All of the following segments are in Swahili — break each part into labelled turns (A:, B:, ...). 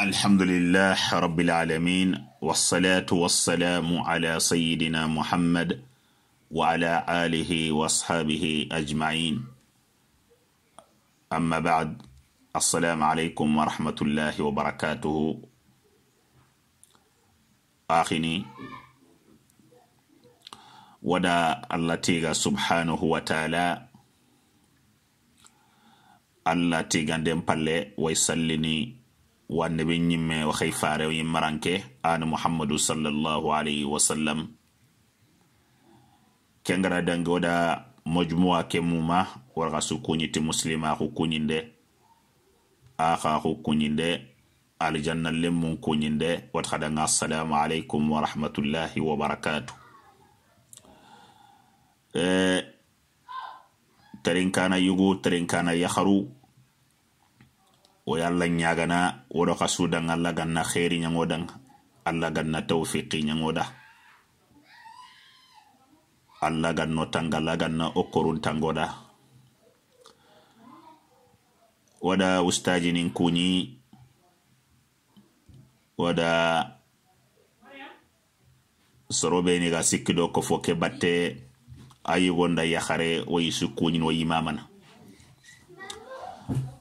A: الحمد لله رب العالمين والصلاة والسلام على سيدنا محمد وعلى آله واصحابه أجمعين أما بعد السلام عليكم ورحمة الله وبركاته آخني ودا الله سبحانه وتعالى الله تيغا دمبالي ويسلني wanne ɓe ñimme hay fare o yimmaranke an muhammadu sallllahu alayhi wa sallam kengara dange oɗa mojmuwa ke muma warka su kuñiti muslima ku kuñinde axa ku kuñinde aljanna lemmun kuñinde wat xadanga assalamu alaykum wa rahmatullahi wa barakatu eh, tarinkana yugu tarinkana yaharu wo yalla ñagana woɗo xa sudan allah ganna xeeri dang allah ganna tawfiqi ñangoda allah ganno tanga allah ganna o da waɗa ustaji nin kuñi waɗa soroɓeni ga sikkiɗo ko fo ke batte ayigonda yahare woyi sukkuñin wo yimamana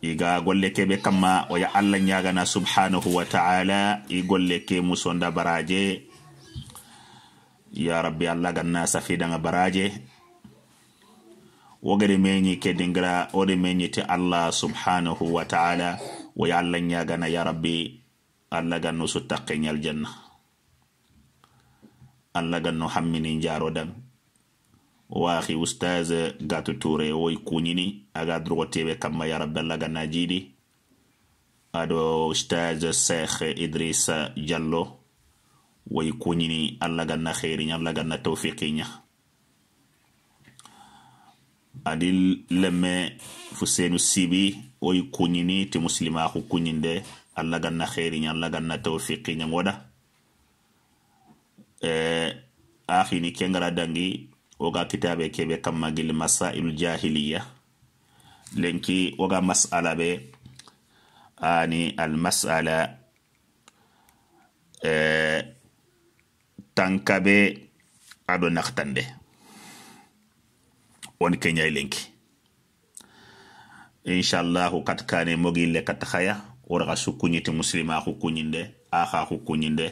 A: iga golle keɓe kamma oya allah ñagana subhanahu wa taala i golle ke musonda baraje ya rabbi allah ganna safidanga baraje wogede meñi ke dingira ode meñiti allah subhanahu wa taala oya allah ñagana ya rabbi allah ganno suttakke ñal janna allah ganno hammini jaro dan waaxi ustaz gatu touré woy kuñini aga drogo tebe kamma yara bellaga najiidi ado ustaz cheikh idrissa diallo woy kuñini allaganna xeeriña allaganna tawfiqiña adi lemme fu seenu sibi woy kuñini ti muslimaaxu kuñinde allaganna xeeriña allaganna tawfiqiña ngoda eh, axini kengara dangi oga kitabe keɓe kamma gil masailul jahiliya lenki oga masala be ani almasala e, eh, tankaɓe aɗo naktande won keñay lenki inchallahu kat kane mogille kat haya woraxa sukkuñiti muslima xukkuñinde axa xukkuñinde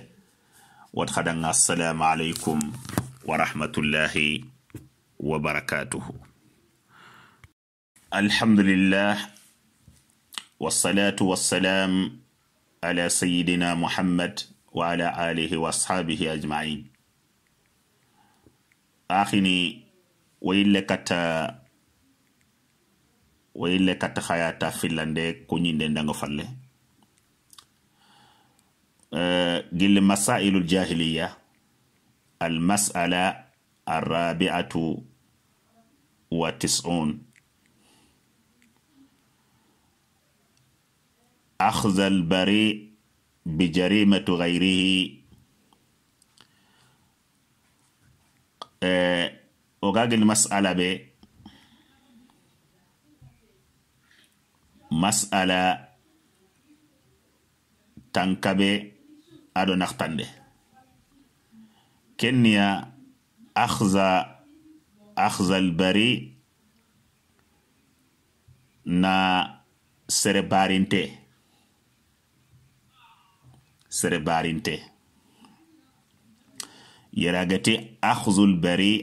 A: wat xadanga assalamu aleykum wa rahmatullahi wa barakatuhu. Alhamdulillah wassalatu wassalam ala sayidina Muhammad wa ala alihi wa ashabihi ajmain. Akhini wayille katta wayille katta hayata fillande kuñinde ndango falle uh, eh, gille masailul jahiliya almasala الرابعة وتسعون أخذ البريء بجريمة غيره وقاق آه، المسألة ب مسألة تنكبي أدو نختنده كنيا akhza akhza albari na serebarinte serebarinte yeragati akhzul bari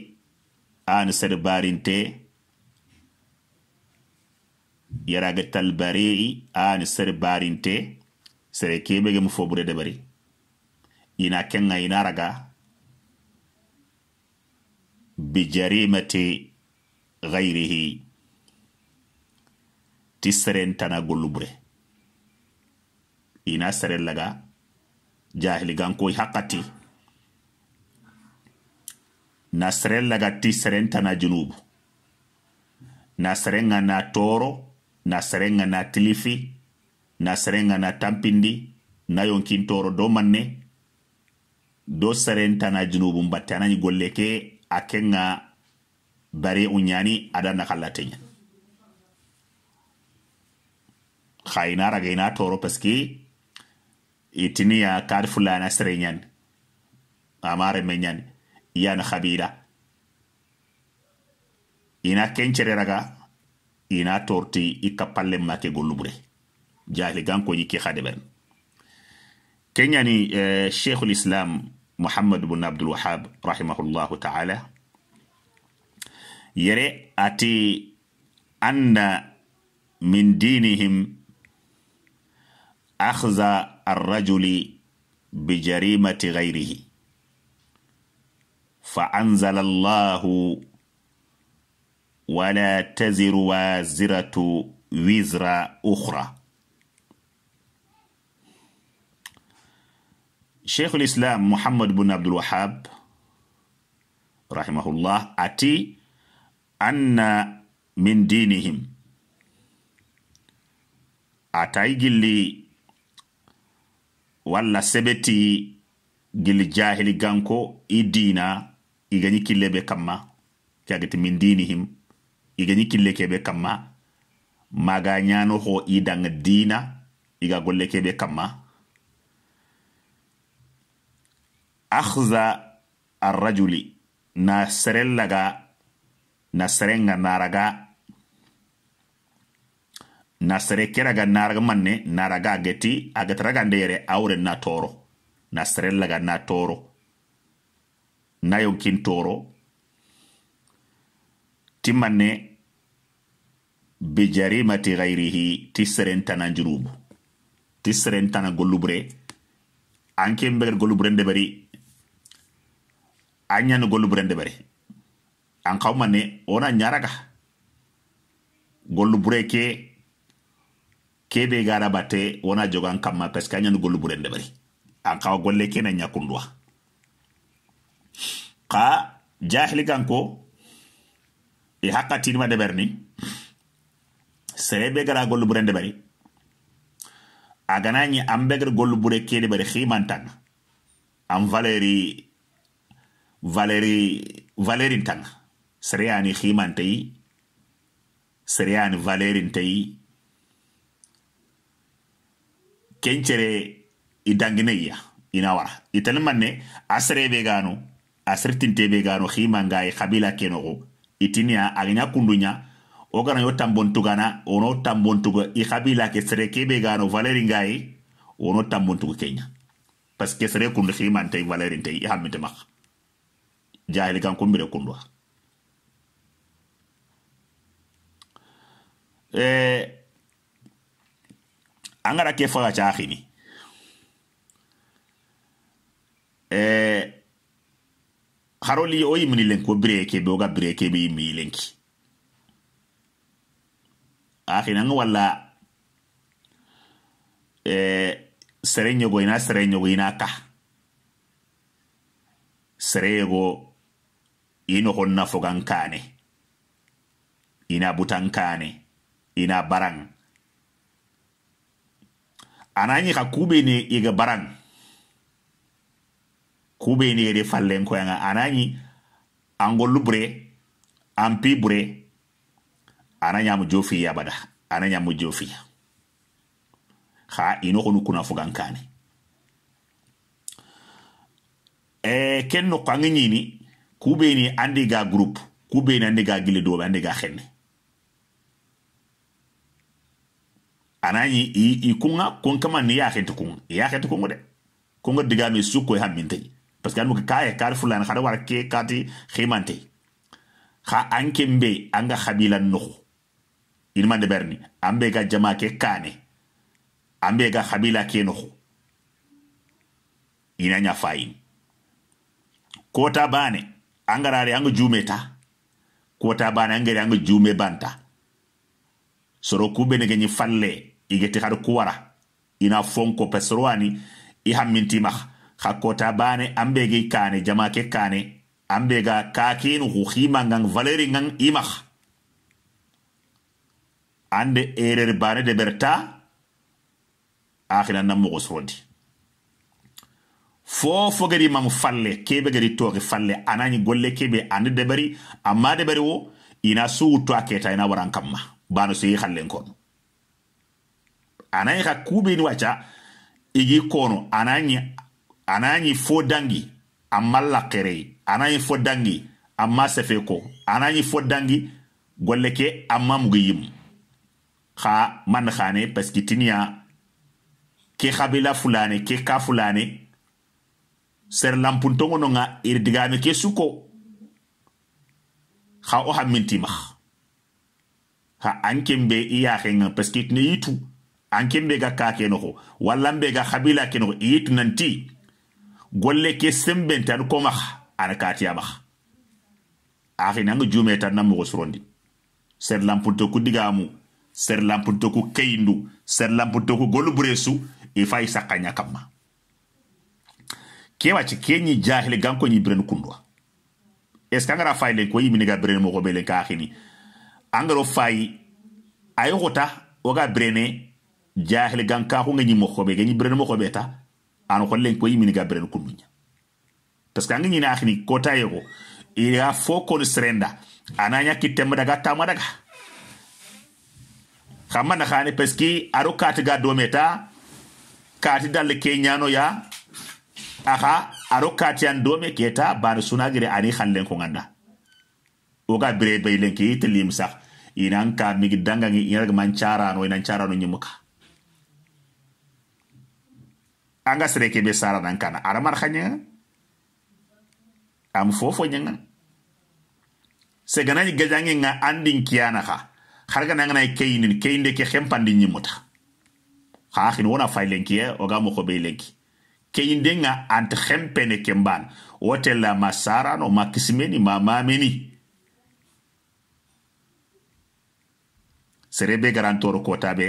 A: an serbarinte yaragatal bari'i an serbarinte sere kebege mu fobude de bari ina kenga ina raga bijarimati gayrihi ti seren tana golluɓure ina seren laga jahili gankoy hakkati na seren laga ti seren tana junubu na serenga na toro na serenga na tilifi na serenga na tampindi na yonkin toro do manne do seren tana junubu mbatte anañi golle ke a kenga bare u ñani adanna xallateña xa ina raga ina toro paski itiniya kad fulana sere ñani ama reme ñani yana xabira ina kencere raga ina torti i kappalle ma ke gollubure jahili gankoñi ki xa eh, cheikhul islam محمد بن عبد الوهاب رحمه الله تعالى يرى أتي أن من دينهم أخذ الرجل بجريمة غيره فأنزل الله ولا تزر وازرة وزر أخرى Sheikhul Islam Muhammad bin Abdul Wahab rahimahullah ati anna min dinihim atayi gilli walla sebeti gilli jahili ganko i dina igañi kille be kamma kagati min dinihim igañi kille kebe kamma maga ñano ho i danga dina iga golle kebe kamma akhza arrajuli na serellaga laga na serenga naraga na sere keraga naraga manne naraga geti agataraga ndere awre na toro na serellaga na toro na yonkin toro manne bijarimati ghairihi ti serentana tana njurubu ti serentana tana gollubre anke mbegar golu burende bari anyan golu burende bari an kawma ne ona nyaraga golu bureke kebe gara bate ona jogan kamma parce que anyan golu burende bari an kawa golle kena nyakundwa ka jahili ganko e ni deɓerni serebe gara golu burende bari a aganañi ambegre gollu bure kede bare ximantanga an valeri valeri valerin tanga sereyani ximanteyi sereyani valerinteyi kencere i dangineya ina wara itali manne a serebe gano a sertinte be gano ximangayi xabila e kenoxo itiniya agiña kunduña wo gana yo tambontuga wono tambontuga i habila ke sere kebe gano valeri ngai wono tambontuga kenya parce que sere kundu ximantey valeri ntey i hammite maxa jahili kan kumbire kundwa eh, an ke faga caxini eh, haroli wo yimini lenki wo bire kebe wo ga bire kebe yimi lenki akinanga wala eh, sere ñogo ina sere ñogo ina ka sereyego ino honna fogan kane ina butan kane ina baran ananyi ka kubeni iga baran kubeni yede fallen koyanga ananyi angollu bure ampi bure ana ñamu jofiya bada ana ñamu jofiya xa ino xunu kuna fogan e ken no kangi ñini kubeni andi ga groupe kubeni andi ga gile dobe andi ga xenne anañi i, kunga kon kama ni ya xeti kunga ya xeti kunga de kunga digame sukko ha minte parce que an muka kaya kar fulan xada war ke kati ximante xa anke mbe anga xabilan noxu ilmande berni ambe ga jama ke kane ambe ga khabila ke noho ina nya fayin kota bane angarare garare an jume ta kota bane an gari jume banta soro kube ne ganyi falle igeti har kuwara ina fonko pesroani i hamminti maha kha kota bane ambe be ga kane jama ke kane an be ga kakinu hu ngang valeri ngang imakh ande erer bane de berta axina namugo sodi fofo gedi mam falle kebe gedi toxi falle anañi golle kebe ani deɓari amma deɓari wo ina suwu to a keta ina waran kamma bano seyi xallen kono anañi xa kubeni wacca igi kono anañi anañi fo dangi amma laqerey anañi fo dangi amma sefe ko anañi fo dangi golle ke amma mugu yimmu xa man xane parce que ke xabila fulane ke ka fulane ser lampuntongono nga ir digame ke suko xa o hammintimax xa ankembe i yaxenga parce que tine ankembe ga ka kenoxo walla mbe ga xabila kenoxo i yitu nanti golle ke sembente an komax ana katiyamax axinanga jumetan na moxo surondi ser lampunto ku digamu ser lampuntoku keyndu ser lampuntoku golburesu e fayi sakkanya kamma kewacci keñi jahile gankoñi bireni kundwa est ce que angara fayi len ko yiminiga bireni mogo be len kahini angaro fayi ayi xota woga birene jahile gankaxu ngeñi moxobe geñi bireni moxobe ta an xol len ko yiminiga bireni kunduña parce que ange ñini axini kota yego ila fo kon serenda ananya kitemma daga tama daga xamma na peski aro kaati ga dometa kaati dalle keñano ya axa aro an dome keta suna sunagire ani xallen konganda ganda oga bire baylen ke ite lim sax inan ka migi dangangi inarag man carano inan carano ñimuka anga sere ke be sara nan kana ara mar xanya am fofo nyanga se ganani gajangi nga andin kiana ka harga nangana keyinin keyinde ke hempandi ñimmuta ha wona fay e lenki lenkiye oga moxo be e lenki keyindenga ant xempene ke mban wotella ma sarano ma kismeni ma mameni be garantoro kotabe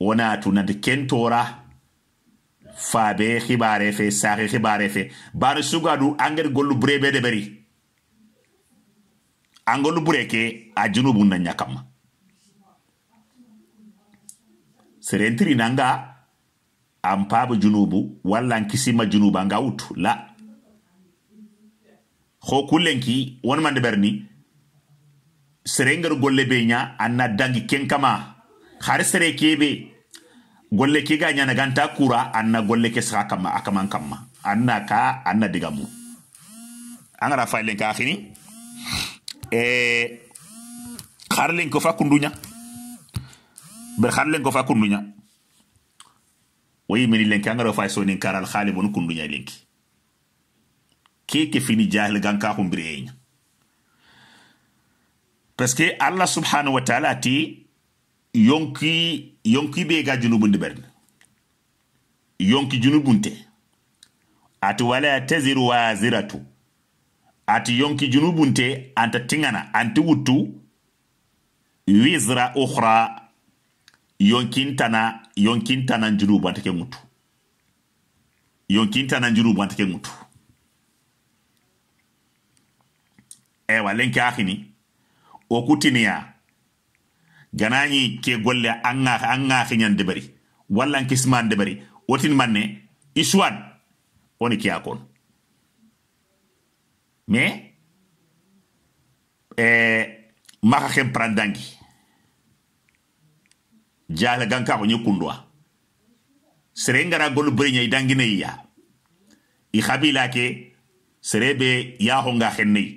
A: wona tunanta kentora faabe xibare fe sahi xibare fe bano sugadu anged gollu brebe de bari angolu bureke a junubun na serentiri nanga an paabu junubu wala an kisima junubu anga wutu la ho kullenki wonmande berni serengaru golle be ɲa an na dangi ken kama sere kebe golle ke ga ɲana ganta kura an golle ke saga kama a kaman kamma ka an digamu an gara ka axini e eh, xarlen ko fa kundunya ber xarlen ko fa kundunya wayi meni lenki angara fa sonin karal khalibun kundunya lenki keke fini jahil ganka kumbirenya parce que allah subhanahu wa ta'ala ati yonki yonki be ga junubun berne yonki junubunte ati wala taziru waziratu ati yonki junubu nte anta tiŋana anti wuttu wisra ukhra yonkintana yonkintana junubu anta ke ŋutu yonkintana junubu anta ke ewa lenki akhini wo kutiniya ganañi ke golle an ŋaxi ñande wala walla n kismande bari wotin manne iswan oni ke kono mais eh, maxa xen prandangi jala gankaxo ɲe kundwa sere ngara golu bereɲa i dangineyiya i xabila ke sere be yaxonga xenneyi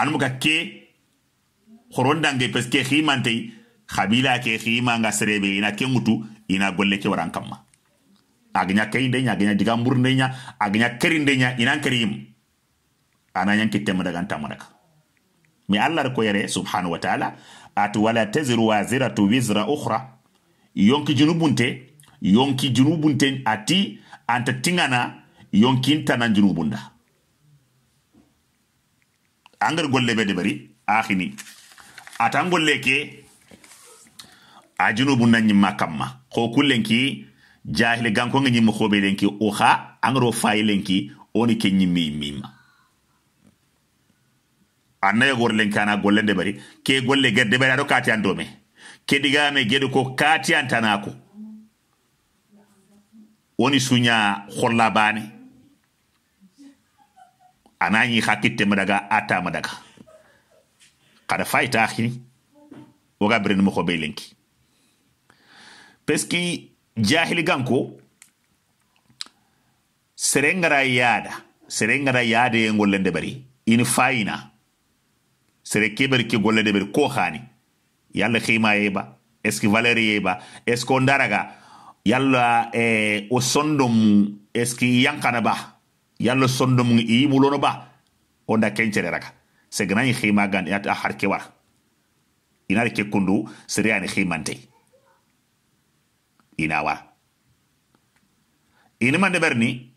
A: anumuka ke xorondange parce que ximantey xabila ke ximanga serebe ina ke ŋutu ina golle ke waran agnya kainde nya agnya diga murne nya agnya kerinde nya inan kerim ana nyan kitte madaga tamaraka mi allah ko yare subhanahu wa ta'ala atu wala taziru waziratu wizra ukhra yonki junubunte yonki junubunte ati anta tingana yonkin tanan junubunda angar golle be debari akhini atan golle ke kamma ko kullenki jahile ganko ngi nyimmo khobe lenki o kha angro fay lenki oni ke nyimmi mimma anna gor lenkana golle de bari ke golle gedde bari ado kati andome ke digame gedu ko kati antanako woni sunya kholla bane ananyi hakitte madaga ata madaga kada fayta akhini waga birin mo khobe lenki peski jahiliganko serengara yaada serengara yaade ye golle nde bari ini fayina sere keber ke golle nde bari ko hani yalla xima yeba est ce valeur yeba est ce que o daraga yalla eh, o sondom mu est ce yankana ba yalla sondo mu i mulono ba o nda kencere raga seganañi xima gan inata har ke wara inata ke kundu sere ani ximantey inawa inima deberni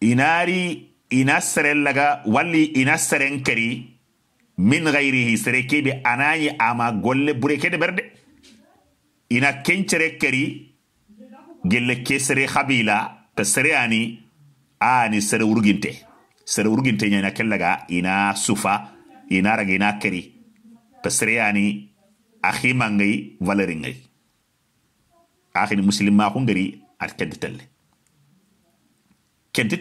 A: inari ina seren laga walli ina seren kari min gairihi sere kebe anayi ama golle bureke deberde ina kencere kari gelle ke habila ta ani ani sere urginte sere urginte nyana kellaga ina sufa ina raga ina kari ta ani akhimangai valeringai akhini musilima kun gari at kenti telle kenti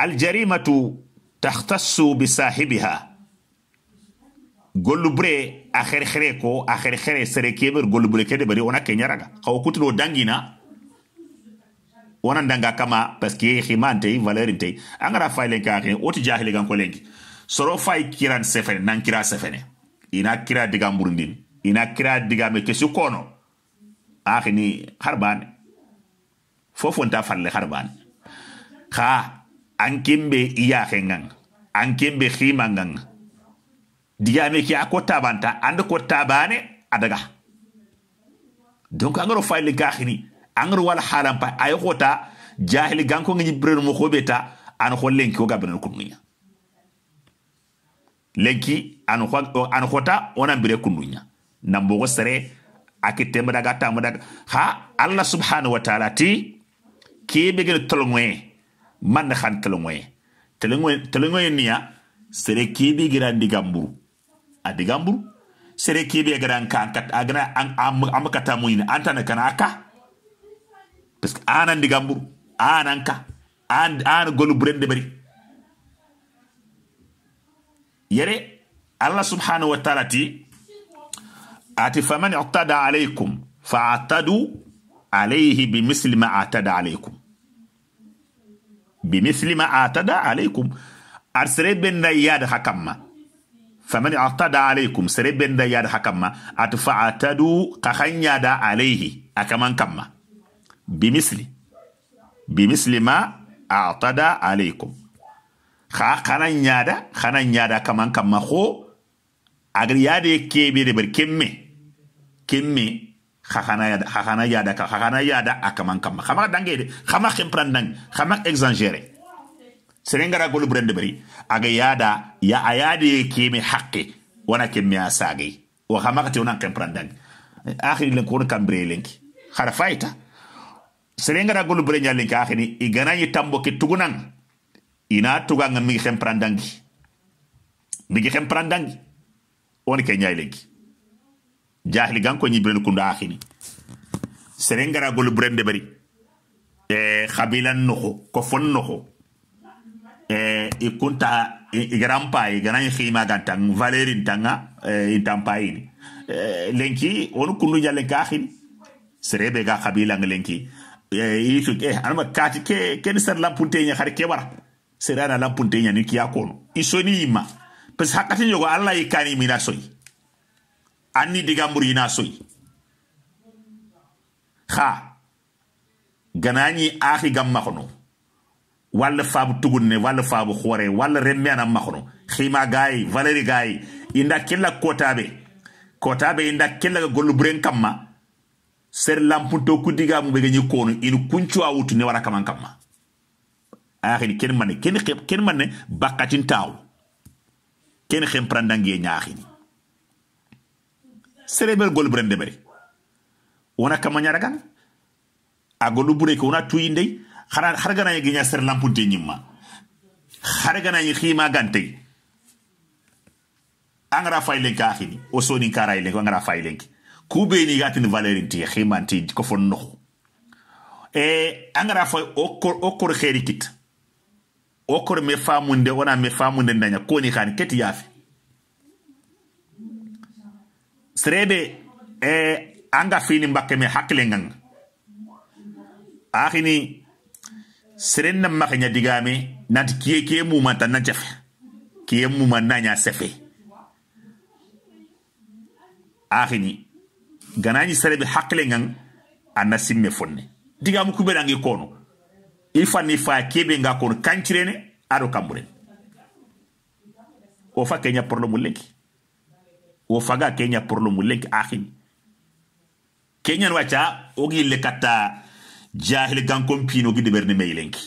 A: aljarimatu taxtassu bisahibiha gollu bure a xerexere ko a xerexere sere keber gollu bure kede bari ona kenyaraga xaw kutilo dangina wona danga kama parce que ximante valeur inte angara fay len ka xe oti jahile gan soro fay kiran sefene nan kira sefene ina kira diga murundin ina kira digame kesi kono axini xarbane fofonta falle xarbane xa an iyaxe ngang an xima ngang digame ke a ko tabanta ande ko tabane a daga donc angaro fayle gaxini angaro wala halampa ay xota jahili ganko ngi brenu mo xobeta an xo lenki ko gabene kunnunya lenki an xota onan bire kunnunya na mbogo sere akitembra daga tambra ha allah subhanahu wa ta'ala ti kebe gel tolongwe man khan tolongwe tolongwe tolongwe niya sere kebe giran digamburu adigamburu sere kebe giran kan kat agana am am kata muina antana kana aka parce que anan digamburu anan ka an an golu brende bari yere allah subhanahu wa ta'ala ti ati faman i'tada alaikum fa'tadu alaihi bimithli ma atada alaikum bimithli ma atada alaikum ar sere benda yad hakamma faman i'tada alaikum sere benda yad hakamma at fa'tadu kahanya da alaihi akaman kamma bimithli bimithli ma atada alaikum kha kananya da kaman kamma ko agri yade kebe de ber kemme kemme khakana yada khakana yada ka khakana yada akaman kamma khama dangede khama khempran dang khama exagéré serengara gol brende bari aga yada ya ayade kemi haqqi wana kemi asagi wa khama kati unan khempran dang akhiri len kono kambre lenki khara fayta serengara gol brende lenki akhiri igana yi tambo ke tugunan ina tuganga mi khempran dangi mi khempran dangi woni kenya lenki jahili ganko ñibiren kundu axini seren garagolu burende bari e xabilan noxo ko fon noxo e i kunta i garan payi ganan xima gantan valeur intanga e, intan payini e, lenki wonu kundu ña lenki serebe ga xabilanga lenki yitu e, e anama kati ke ken ser lampunte ña xar ke wara serana lampunte ñani kiya kono i soni yimma parce que alla i mina soyi ani diga murina soy ha ganañi axi gam maxono walla faabu tugunne walla faabu khore walla remme anam maxono xima gaayi valeri gaayi inda kella kotabe kotabe inda kellaga gollu buren kamma ser lampunto kudiga mu be ñi kono in kunchu awutu ne wara kaman kamma axini ken manne ken ken manne bakkatin taaw ken xem prandangie ñaaxini sereɓel gol ɓurende bari wona kamma ñaragan a golu bure ko na wona tuyindey hara gana yi guiña ser lampunte ñimma har ganañi xiima gantey angara fay lenki axini o sonin karay ko angara fay lenki ku be ni gatin valeur ti ximanti ko fon no e angara fay o kor xeri kit o kor me famunde wona me famunde ndanya koni xani keti yaafe srebe e anga fini mbake me hakle ngang akhini seren na nya digame nanti kie kie muma tan na jafe kiye muma nanya sefe akhini ganani srebe hakle ngang anna simme fonne digamu kono ifa ni fa kebe nga kono kanchirene aro kamburene ofa kenya problème lenki wo faga kenya problem lek ahin kenyan wacha ogi le kata jahil gan kompini ogi de berne lenki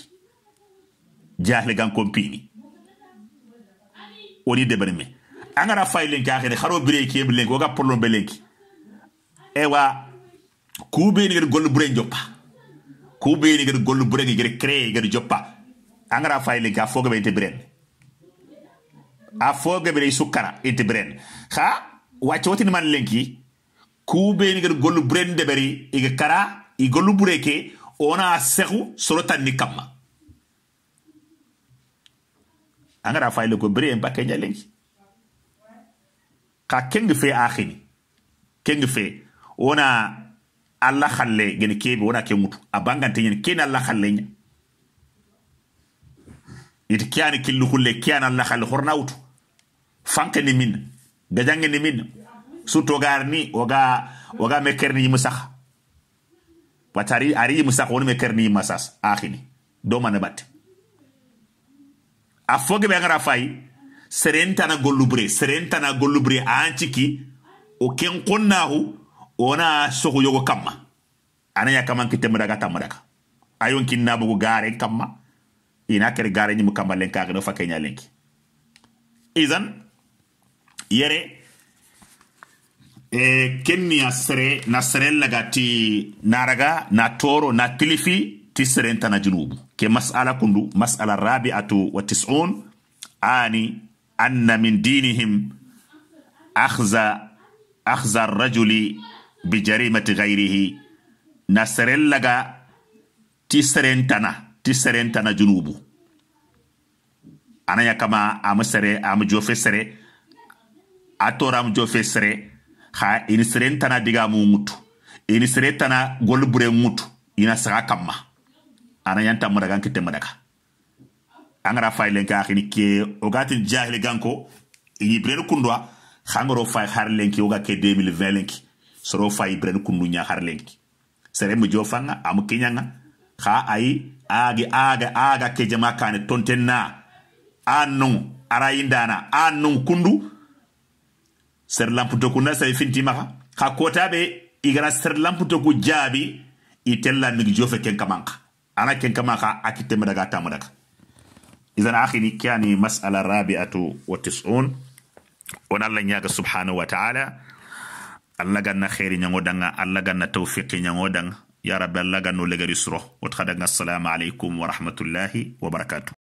A: jahil gan kompini oni de berne angara failen ka ahin haro bire ke belenki oga problem belenki ewa kube ni gol bure jopa kube ni gol bure ni kre gere jopa angara failen ka foga be te bren a be sukara ite bren ha wati ni man lenki kuɓeni ged gollu bureni deɓeri iga kara i gollu bure ke ona sehu soro tanni kamma angara fayle ko bere en bakke lenki ka kengi fe akhini kengi fe ona alla khalle gene kebe ona ke mutu abangante nyen ken alla khalle nya it kiyani killu kulle kiyana alla khalle horna wutu ni minna ga jangindi min surtout oga arni oga oga me kerni yimu saka wata ari ari woni me kerni yimma akhini do mane batte a foge be ngara fayi serentana gollubre serentana gollubre an ciki o ken konnahu ona sogo yogo kamma anaya kaman kitemraga tamraga ayon kinnabugu garen kamma ina kere garen yimu kamma lenkageno fa kenya lenki izan yere e eh, kenniya sere na serel laga ti naraga na toro na kilifi ti serentana junubu ke masala kundu masala rabi'atu wa tis'un ani anna min dinihim akhza akhza rajuli bi jarimati ghairihi na serel laga ti serentana ti serentana junubu anaya kama ama sere jofe sere a toramujo fe sere xa ini seren tana digamu ŋutu ini sere tana gol golbure ŋutu ina saga kamma ana yanta madaga n kitte madaga angara fayilen ke axini ke ogatin jahili ganko ini bireni kundwa xangoro fay har lenki oga ke 2020 lenki soro fay bireni kundu nya har lenki sere mu jofanga amu kinyanga xa ayi agi aga aga ke jama kane tonten na a arayindana a kundu serlamputoku na sai fintimaxa xa kotabe i gana serlamputoku jaabi iten lamigi jofe ken kamanxa ana ken kamanxa a kitteme daga tamu daga idan axini ke ani masala rabiatu wa tisun wona allah ñaga subhanahu wa taala allah ganna xeeri ñango danga allah ganna tawfiqi ñango danga ya rabbi allah ganno legari suro wot xadanga assalamu alaykum warahmatullahi rahmatullahi